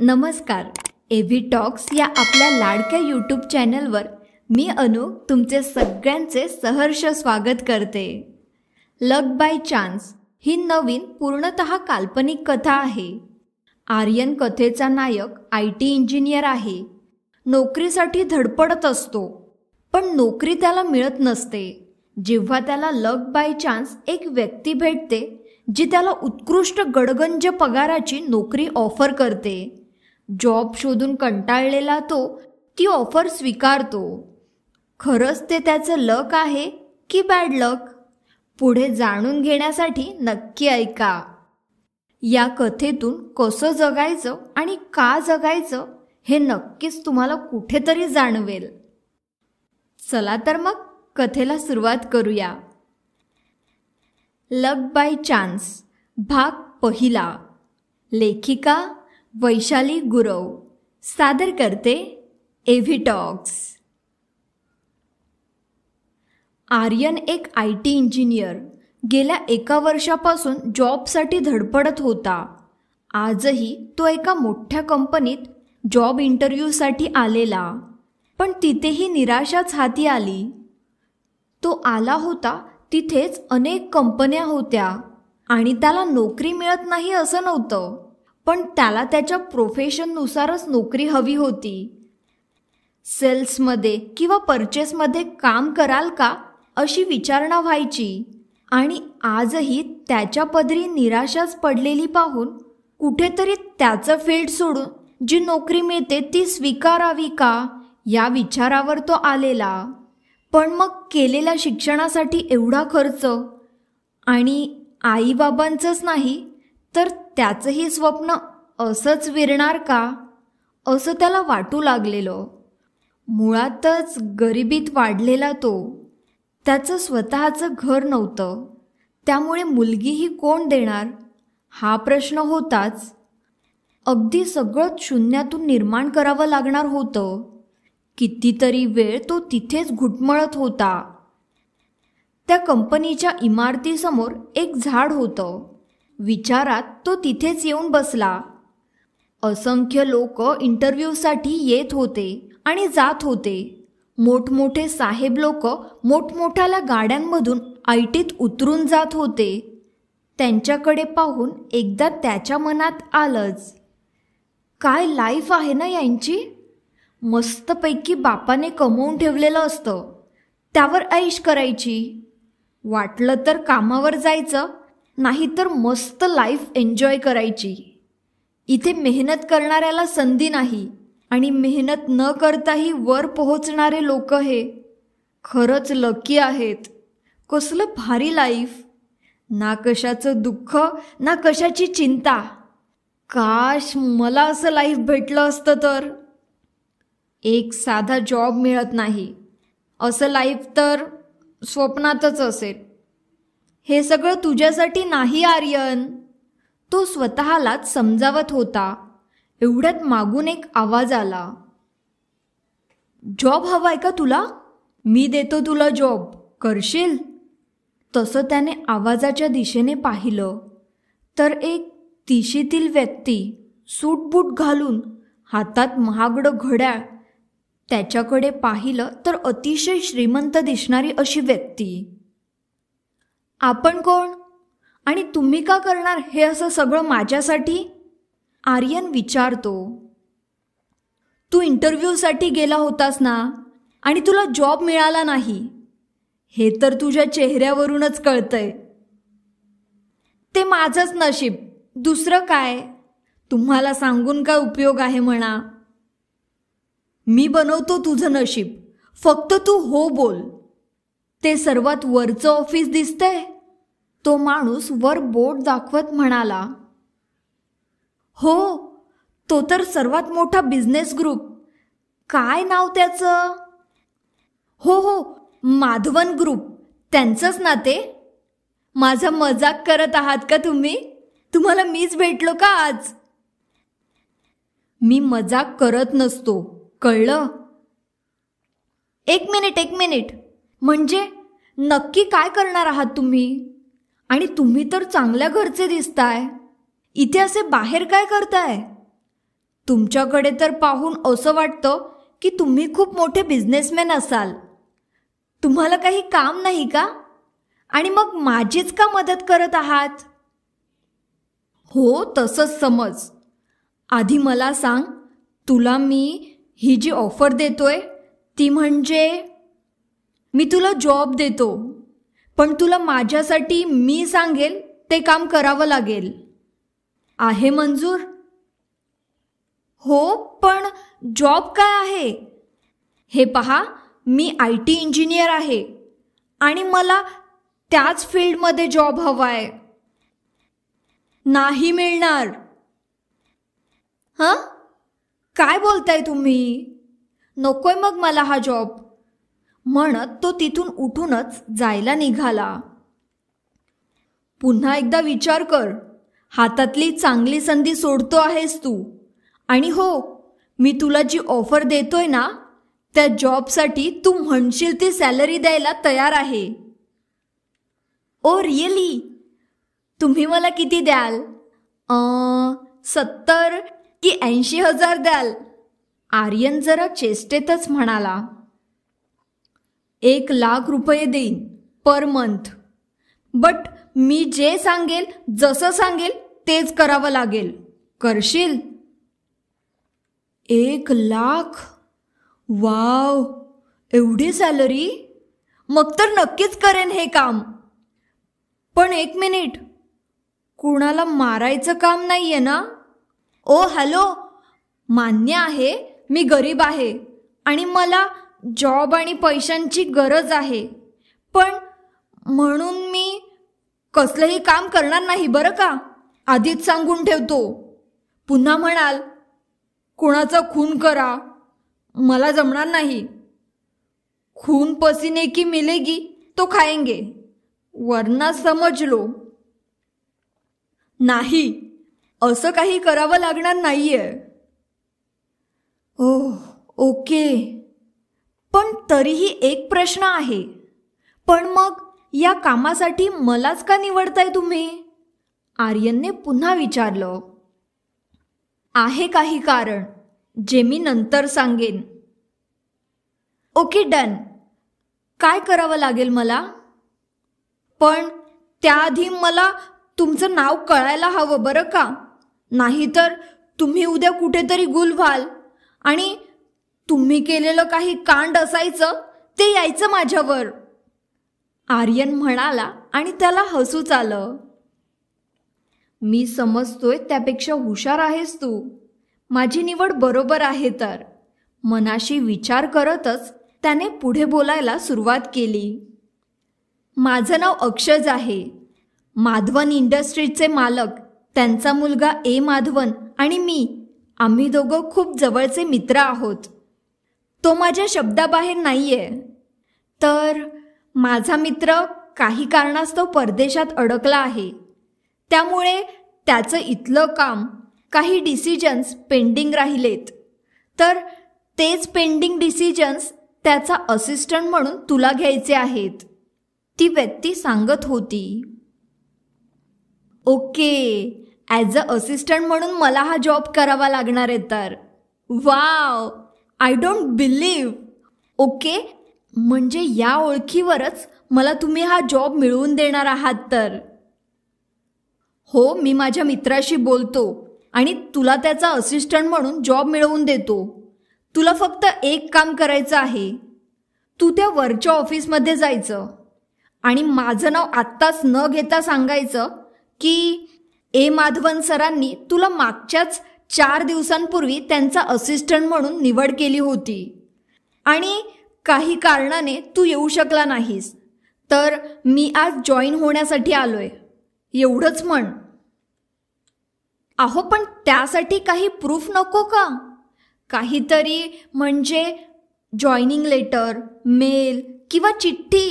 नमस्कार एव्ही टॉक्स या आपल्या लाडक्या यूट्यूब चॅनलवर मी अनु तुमचे सगळ्यांचे सहर्ष स्वागत करते लक बाय चान्स ही नवीन पूर्णत काल्पनिक कथा आहे आर्यन कथेचा नायक आय टी इंजिनियर आहे नोकरीसाठी धडपडत असतो पण नोकरी त्याला मिळत नसते जेव्हा त्याला लक बाय चान्स एक व्यक्ती भेटते जी त्याला उत्कृष्ट गडगंज पगाराची नोकरी ऑफर करते जॉब शोधून कंटाळलेला तो ती ऑफर स्वीकारतो खरंच ते त्याचं लक आहे की बॅड लक पुढे जाणून घेण्यासाठी नक्की ऐका या कथेतून कसं जगायचं आणि का जगायचं हे नक्कीच तुम्हाला कुठेतरी जाणवेल चला तर मग कथेला सुरुवात करूया लक बाय चान्स भाग पहिला लेखिका वैशाली गुरव सादर करते टॉक्स. आर्यन एक आय टी इंजिनियर गेल्या एका वर्षापासून जॉबसाठी धडपडत होता आजही तो एका मोठ्या कंपनीत जॉब इंटरव्ह्यूसाठी आलेला पण तिथेही निराशाच हाती आली तो आला होता तिथेच अनेक कंपन्या होत्या आणि त्याला नोकरी मिळत नाही असं नव्हतं पण त्याला त्याच्या प्रोफेशननुसारच नोकरी हवी होती सेल्समध्ये किंवा परचेसमध्ये काम कराल का अशी विचारणा व्हायची आणि आजही त्याच्या पदरी निराशाच पडलेली पाहून कुठेतरी त्याचं फील्ड सोडून जी नोकरी मिळते ती स्वीकारावी का या विचारावर तो आलेला पण मग केलेल्या शिक्षणासाठी एवढा खर्च आणि आईबाबांचंच नाही तर त्याचंही स्वप्न असंच विरणार का असं त्याला वाटू लागलेलं मुळातच गरिबीत वाढलेला तो त्याचं स्वतःचं घर नव्हतं त्यामुळे मुलगीही कोण देणार हा प्रश्न होताच अगदी सगळं शून्यातून निर्माण करावं लागणार होतं कितीतरी वेळ तो तिथेच घुटमळत होता त्या कंपनीच्या इमारतीसमोर एक झाड होतं विचारात तो तिथेच येऊन बसला असंख्य लोक इंटरव्ह्यूसाठी येत होते आणि जात होते मोठमोठे साहेब लोक मोठमोठ्याला गाड्यांमधून आयटीत उतरून जात होते त्यांच्याकडे पाहून एकदा त्याच्या मनात आलंच काय लाईफ आहे ना यांची मस्तपैकी बापाने कमवून ठेवलेलं असतं त्यावर ऐश करायची वाटलं तर कामावर जायचं नाही तर मस्त लाईफ एन्जॉय करायची इथे मेहनत करणाऱ्याला संधी नाही आणि मेहनत न करताही वर पोहोचणारे लोक हे खरंच लकी आहेत कसलं भारी लाईफ ना कशाचं दुःख ना कशाची चिंता काश मला असं लाईफ भेटलं असतं तर एक साधा जॉब मिळत नाही असं लाईफ तर स्वप्नातच असेल हे सगळं तुझ्यासाठी नाही आर्यन तो स्वतःलाच समजावत होता एवढ्यात मागून एक आवाज आला जॉब हवाय का तुला मी देतो तुला जॉब करशील तसं त्याने आवाजाच्या दिशेने पाहिलं तर एक दिशेतील व्यक्ती सूटबूट घालून हातात महागडं घड्याळ त्याच्याकडे पाहिलं तर अतिशय श्रीमंत दिसणारी अशी व्यक्ती आपण कोण आणि तुम्ही का करणार हे असं सगळं माझ्यासाठी आर्यन विचारतो तू इंटरव्ह्यूसाठी गेला होतास ना आणि तुला जॉब मिळाला नाही हे तर तुझ्या चेहऱ्यावरूनच कळतंय ते माझंच नशीब दुसरं काय तुम्हाला सांगून काय उपयोग आहे म्हणा मी बनवतो तुझं नशीब फक्त तू हो बोल ते सर्वात वरचं ऑफिस दिसतंय तो माणूस वर बोट दाखवत म्हणाला हो तो तर सर्वात मोठा बिझनेस ग्रुप काय नाव त्याचं हो हो माधवन ग्रुप त्यांचंच ना ते माझा मजाक करत आहात का तुम्ही तुम्हाला मीच भेटलो का आज मी मजाक करत नसतो कळलं एक मिनिट एक मिनिट म्हणजे नक्की काय करणार आहात तुम्ही आणि तुम्ही तर चांगल्या घरचे दिसताय इथे असे बाहेर काय करताय तुमच्याकडे तर पाहून असं वाटतं की तुम्ही खूप मोठे बिझनेसमॅन असाल तुम्हाला काही काम नाही का आणि मग माझीच का मदत करत आहात हो तसंच समज आधी मला सांग तुला मी ही जी ऑफर देतोय ती म्हणजे मी तुला जॉब देतो पण तुला माझ्यासाठी मी सांगेल ते काम करावं लागेल आहे मंजूर हो पण जॉब काय आहे हे पहा मी आय टी इंजिनियर आहे आणि मला त्याच फील्डमध्ये जॉब हवा आहे नाही मिळणार हां काय बोलताय तुम्ही नकोय मग मला हा जॉब म्हणत तो तिथून उठूनच जायला निघाला पुन्हा एकदा विचार कर हातातली चांगली संधी सोडतो आहेस तू आणि हो मी तुला जी ऑफर देतोय ना त्या जॉबसाठी तू म्हणशील ती सॅलरी द्यायला तयार आहे ओ रिअली तुम्ही मला किती द्याल सत्तर की ऐंशी हजार द्याल आर्यन जरा चेष्टेतच म्हणाला एक लाख रुपये देईन पर मंथ बट मी जे सांगेल जसं सांगेल तेच करावं लागेल करशील एक लाख वाव एवढी सॅलरी मग तर नक्कीच करेन हे काम पण एक मिनिट कुणाला मारायचं काम नाही आहे ना ओ हॅलो मान्य आहे मी गरीब आहे आणि मला जॉब आणि पैशांची गरज आहे पण म्हणून मी कसलंही काम करणार नाही बरं का आधीच सांगून ठेवतो पुन्हा म्हणाल कुणाचा खून करा मला जमणार नाही खून पसिने की मिलेगी तो खायंगे वरना समजलो नाही असं काही करावं लागणार नाहीये ओ ओके पण तरीही एक प्रश्न आहे पण मग या कामासाठी मलाच का निवडताय तुम्ही आर्यनने पुन्हा विचारलं आहे काही कारण जे मी नंतर सांगेन ओके डन काय करावं लागेल मला पण त्याआधी मला तुमचं नाव कळायला हवं बरं का नाहीतर तुम्ही उद्या कुठेतरी गुल व्हाल आणि तुम्ही केलेलं काही कांड असायचं ते यायचं माझ्यावर आर्यन म्हणाला आणि त्याला हसूच आलं मी समजतोय त्यापेक्षा हुशार आहेस तू माझी निवड बरोबर आहे तर मनाशी विचार करतच त्याने पुढे बोलायला सुरुवात केली माझं नाव अक्षज आहे माधवन इंडस्ट्रीजचे मालक त्यांचा मुलगा ए माधवन आणि मी आम्ही दोघं खूप जवळचे मित्र आहोत तो माझ्या शब्दाबाहेर नाही आहे तर माझा मित्र काही कारणास्तव परदेशात अडकला आहे त्यामुळे त्याचं इथलं काम काही डिसिजन्स पेंडिंग राहिलेत तर तेच पेंडिंग डिसिजन्स त्याचा असिस्टंट म्हणून तुला घ्यायचे आहेत ती व्यक्ती सांगत होती ओके ॲज अ असिस्टंट म्हणून मला हा जॉब करावा लागणार आहे तर wow I don't believe okay म्हणजे या ओळखीवरच मला तुम्ही हा जॉब मिळवून देणार आहात तर हो मी माझ्या मित्राशी बोलतो आणि तुला त्याचा असिस्टंट म्हणून जॉब मिळवून देतो तुला फक्त एक काम करायचं आहे तू त्या वरच्या ऑफिसमध्ये जायचं आणि माझं नाव आत्ताच न घेता सांगायचं की ए माधवन सरांनी तुला मागच्याच चार दिवसांपूर्वी त्यांचा असिस्टंट म्हणून निवड केली होती आणि काही कारणाने तू येऊ शकला नाहीस तर मी आज जॉईन होण्यासाठी आलोय एवढंच म्हण अहो पण त्यासाठी काही प्रूफ नको का काहीतरी म्हणजे जॉईनिंग लेटर मेल किंवा चिठ्ठी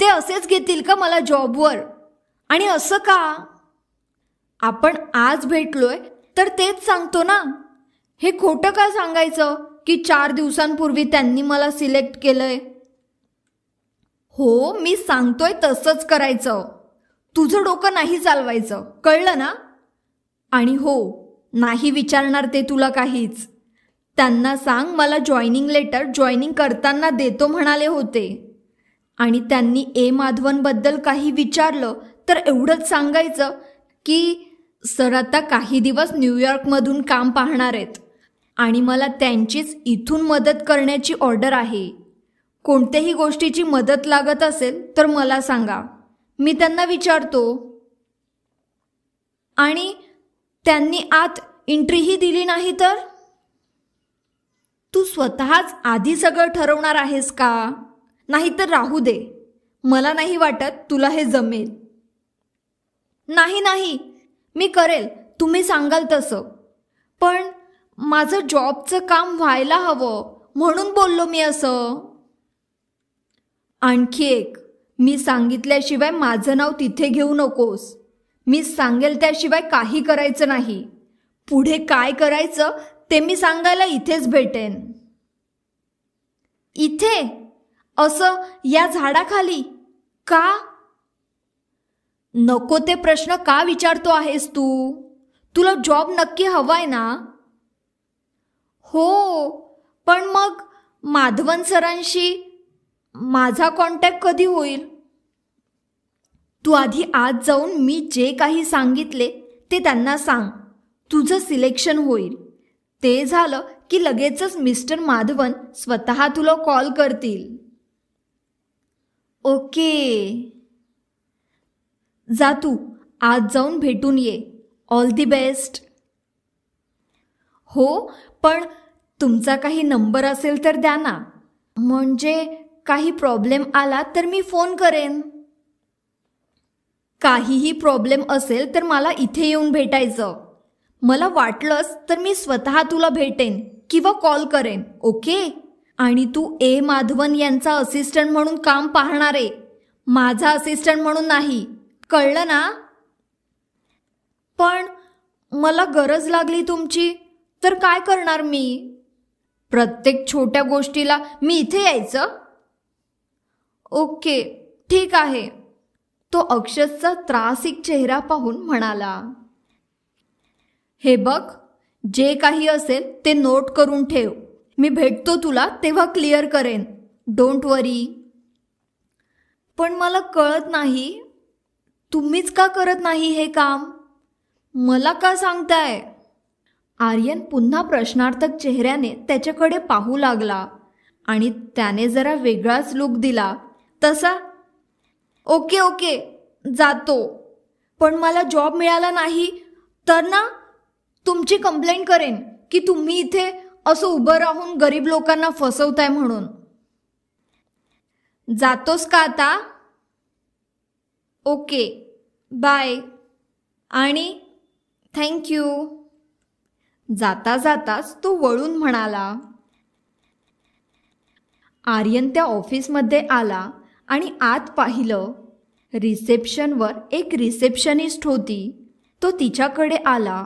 ते असेच घेतील का मला जॉबवर आणि असं का आपण आज भेटलोय तर तेच सांगतो ना हे खोटं का सांगायचं की चार दिवसांपूर्वी त्यांनी मला सिलेक्ट केलंय हो मी सांगतोय तसंच करायचं तुझं डोकं नाही चालवायचं कळलं ना आणि हो नाही विचारणार ते तुला काहीच त्यांना सांग मला जॉईनिंग लेटर जॉईनिंग करताना देतो म्हणाले होते आणि त्यांनी ए माधवनबद्दल काही विचारलं तर एवढंच सांगायचं की सर आता काही दिवस न्यूयॉर्कमधून काम पाहणार आहेत आणि मला त्यांचीच इथून मदत करण्याची ऑर्डर आहे कोणत्याही गोष्टीची मदत लागत असेल तर मला सांगा मी त्यांना विचारतो आणि त्यांनी आत एंट्रीही दिली नाही तर तू स्वतःच आधी सगळं ठरवणार आहेस का नाहीतर राहू दे मला नाही वाटत तुला हे जमेल नाही नाही मी करेल तुम्ही सांगाल तसं पण माझं जॉबचं काम व्हायला हवं म्हणून बोललो मी असं आणखी एक मी सांगितल्याशिवाय माझं नाव तिथे घेऊ नकोस मी सांगेल त्याशिवाय काही करायचं नाही पुढे काय करायचं ते मी सांगायला इथेच भेटेन इथे असं या झाडाखाली का नको ते प्रश्न का विचारतो आहेस तू तुला जॉब नक्की हवाय ना हो पण मग माधवन सरांशी माझा कॉन्टॅक्ट कधी होईल तू आधी आज जाऊन मी जे काही सांगितले ते त्यांना सांग तुझं सिलेक्शन होईल ते झालं की लगेचच मिस्टर माधवन स्वतः तुला कॉल करतील ओके जा तू आज जाऊन भेटून ये ऑल दी बेस्ट हो पण तुमचा काही नंबर असेल तर द्या ना म्हणजे काही प्रॉब्लेम आला तर मी फोन करेन काहीही प्रॉब्लेम असेल तर मला इथे येऊन भेटायचं मला वाटलंच तर मी स्वतः तुला भेटेन किंवा कॉल करेन ओके आणि तू ए माधवन यांचा असिस्टंट म्हणून काम पाहणार आहे माझा असिस्टंट म्हणून नाही कळलं ना पण मला गरज लागली तुमची तर काय करणार मी प्रत्येक छोट्या गोष्टीला मी इथे यायचं ओके ठीक आहे तो अक्षरचा त्रासिक चेहरा पाहून म्हणाला हे बघ जे काही असेल ते नोट करून ठेव मी भेटतो तुला तेव्हा क्लिअर करेन डोंट वरी पण मला कळत नाही तुम्हीच का करत नाही हे काम मला का सांगताय आर्यन पुन्हा प्रश्नार्थक चेहऱ्याने त्याच्याकडे पाहू लागला आणि त्याने जरा वेगळाच लुक दिला तसा ओके ओके जातो पण मला जॉब मिळाला नाही तर ना तुमची कंप्लेंट करेन की तुम्ही इथे असं उभं राहून गरीब लोकांना फसवताय म्हणून जातोस का आता ओके बाय आणि थँक्यू जाता जाताच तो वळून म्हणाला आर्यन त्या ऑफिसमध्ये आला आणि आत पाहिलं रिसेप्शनवर एक रिसेप्शनिस्ट होती तो तिच्याकडे आला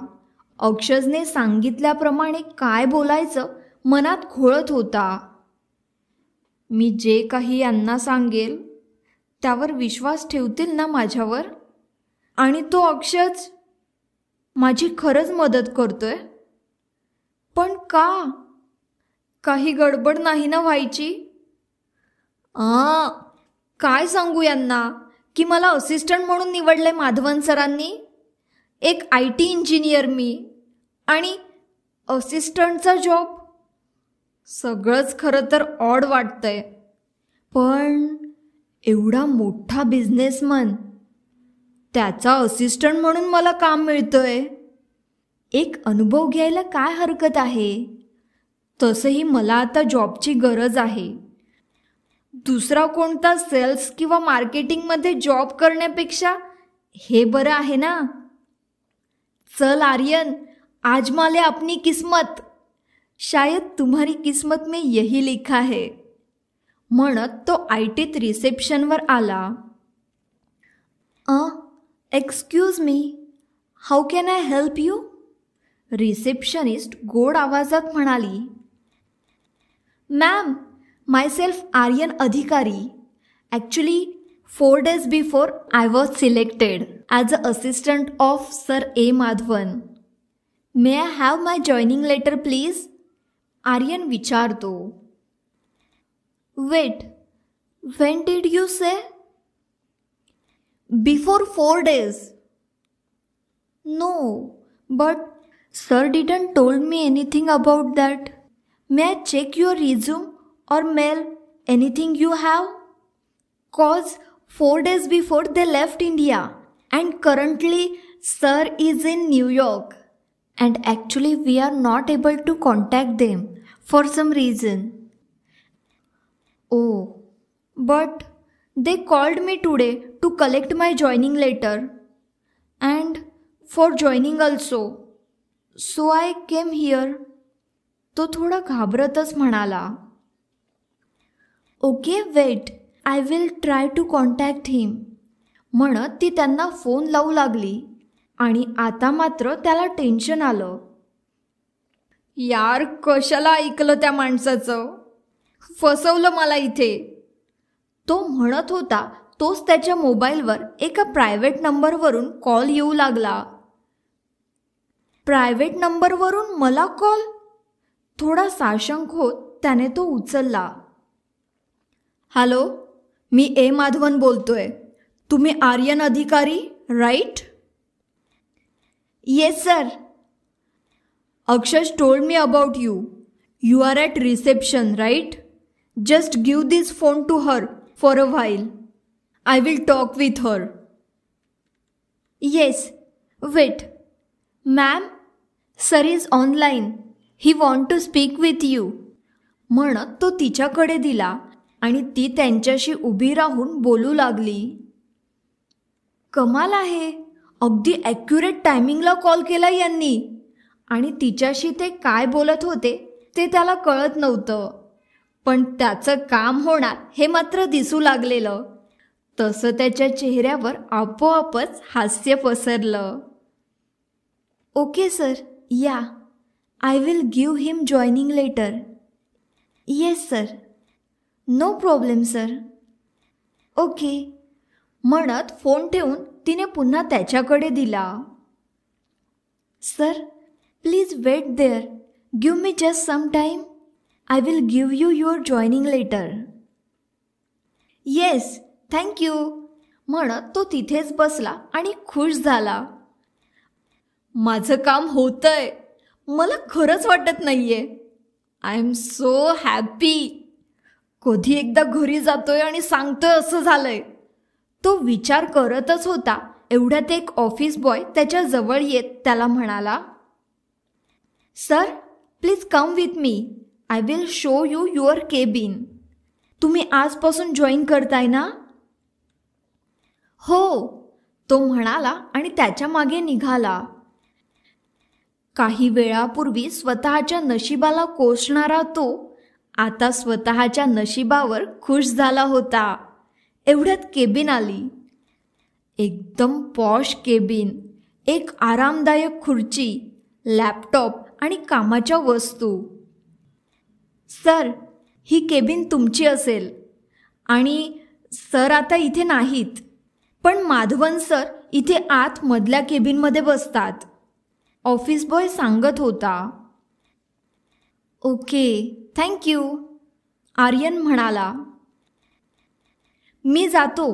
अक्षजने सांगितल्याप्रमाणे काय बोलायचं मनात घोळत होता मी जे काही यांना सांगेल त्यावर विश्वास ठेवतील ना माझ्यावर आणि तो अक्षच माझी खरंच मदत करतोय पण का काही गडबड नाही ना व्हायची आ काय सांगू यांना की मला असिस्टंट म्हणून निवडले माधवन सरांनी एक आय टी इंजिनियर मी आणि असिस्टंटचा जॉब सगळंच खरं तर ऑड वाटतंय पण एवढा मोठा बिझनेसमन त्याचा असिस्टंट म्हणून मला काम मिळतंय एक अनुभव घ्यायला काय हरकत आहे तसंही मला आता जॉबची गरज आहे दुसरा कोणता सेल्स किंवा मार्केटिंगमध्ये जॉब करण्यापेक्षा हे बरं आहे ना चल आर्यन आज माले अपनी किस्मत शायद तुम्हारी किस्मत में यही लिखा है म्हणत तो आय टीत रिसेप्शनवर आला uh excuse me how can I help you receptionist गोड आवाजात म्हणाली ma'am myself Aryan Adhikari actually four days before I was selected as a assistant of sir A Madhavan may I have my joining letter please Aryan विचारतो Wait, when did you say? Before four days. No, but sir didn't told me anything about that. May I check your resume or mail anything you have? Cause four days before they left India and currently sir is in New York. And actually we are not able to contact them for some reason. Oh but they called me today to collect my joining letter and for joining also so I came here तो थोडा घाबरतच म्हणाला okay wait I will try to contact him म्हणत ती त्यांना phone लावू लागली आणि आता मात्र त्याला टेन्शन आलं यार कशाला ऐकलं त्या माणसाचं फसवलं मला इथे तो म्हणत होता तोच त्याच्या मोबाईलवर एका प्रायव्हेट नंबरवरून कॉल येऊ लागला प्रायव्हेट नंबरवरून मला कॉल थोडा साशंक होत त्याने तो उचलला हॅलो मी ए माधवन बोलतोय तुम्ही Aryan Adhikari right yes sir Akshash told me about you you are at reception right Just give this phone to her for a while. I will talk with her. Yes, wait. Ma'am sir is online he want to speak with you म्हणत तो तिच्याकडे दिला आणि ती त्यांच्याशी उभी राहून बोलू लागली कमाल आहे अगदी ॲक्युरेट टायमिंगला कॉल केला यांनी आणि तिच्याशी ते काय बोलत होते ते त्याला कळत नव्हतं पण त्याचं काम होणार हे मात्र दिसू लागलेलं तसं त्याच्या चेहऱ्यावर आपोआपच हास्य पसरलं okay sir yeah I will give him joining letter yes sir no problem sir okay म्हणत फोन ठेवून तिने पुन्हा त्याच्याकडे दिला sir please wait there give me just some time I will give you your joining letter. Yes thank you म्हणत तो तिथेच बसला आणि खुश झाला माझं काम होतंय मला खरंच वाटत नाहीये आय एम सो हॅपी कधी एकदा घरी जातोय आणि सांगतोय असं झालंय तो विचार करतच होता एवढ्यात एक ऑफिस बॉय त्याच्या जवळ येत त्याला म्हणाला sir please come with me I will show you your cabin तुम्ही आजपासून जॉईन करताय ना हो तो म्हणाला आणि त्याच्या मागे निघाला काही वेळापूर्वी स्वतःच्या नशिबाला कोसणारा तो आता स्वतःच्या नशिबावर खुश झाला होता एवढ्यात केबिन आली एकदम पॉश केबिन एक आरामदायक खुर्ची लॅपटॉप आणि कामाच्या वस्तू सर ही केबिन तुमची असेल आणि सर आता इथे नाहीत पण माधवन सर इथे आत मधल्या केबिनमध्ये बसतात ऑफिस बॉय सांगत होता ओके थँक्यू आर्यन म्हणाला मी जातो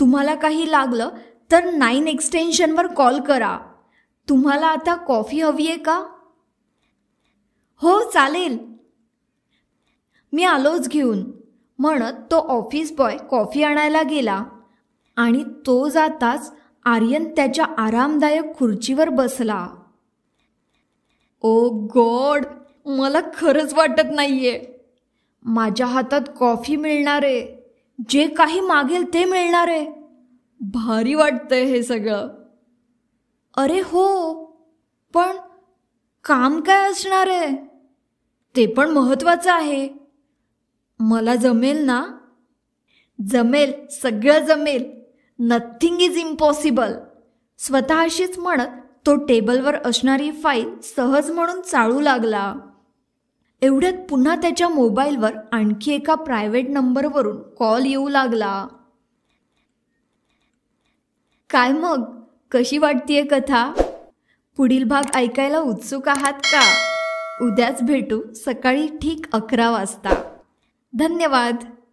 तुम्हाला काही लागलं तर नाईन एक्सटेन्शनवर कॉल करा तुम्हाला आता कॉफी हवी आहे का हो चालेल मी आलोच घेऊन म्हणत तो ऑफिस बॉय कॉफी आणायला गेला आणि तो जाताच आर्यन त्याच्या आरामदायक खुर्चीवर बसला ओ गॉड मला खरंच वाटत नाहीये माझ्या हातात कॉफी मिळणार आहे जे काही मागेल ते मिळणार आहे भारी वाटतंय हे सगळं अरे हो पण काम काय असणार आहे ते पण महत्त्वाचं आहे मला जमेल ना जमेल सगळं जमेल नथिंग इज इम्पॉसिबल स्वतःशीच म्हणत तो टेबलवर असणारी फाईल सहज म्हणून चाळू लागला एवढ्यात पुन्हा त्याच्या मोबाईलवर आणखी एका प्रायव्हेट नंबरवरून कॉल येऊ लागला काय मग कशी वाटतीये कथा पुढील भाग ऐकायला उत्सुक आहात का उद्याच भेटू सकाळी ठीक अकरा वाजता धन्यवाद